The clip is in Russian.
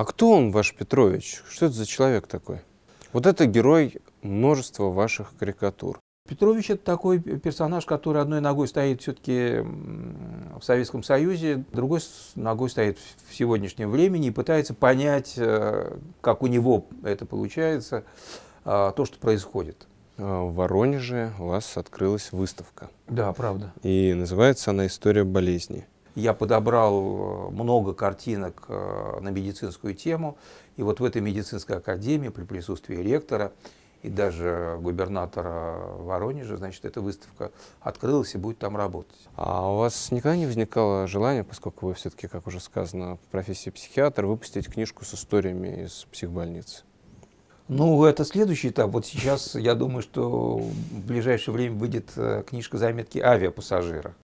А кто он, ваш Петрович? Что это за человек такой? Вот это герой множества ваших карикатур. Петрович – это такой персонаж, который одной ногой стоит все-таки в Советском Союзе, другой ногой стоит в сегодняшнем времени и пытается понять, э, как у него это получается, а, то, что происходит. А, в Воронеже у вас открылась выставка. Да, правда. И называется она «История болезни» я подобрал э, много картинок э, на медицинскую тему. И вот в этой медицинской академии при присутствии ректора и даже губернатора Воронежа, значит, эта выставка открылась и будет там работать. А у вас никогда не возникало желания, поскольку вы все-таки, как уже сказано, в профессии психиатр, выпустить книжку с историями из психбольницы? Ну, это следующий этап. Вот сейчас, я думаю, что в ближайшее время выйдет э, книжка «Заметки авиапассажира».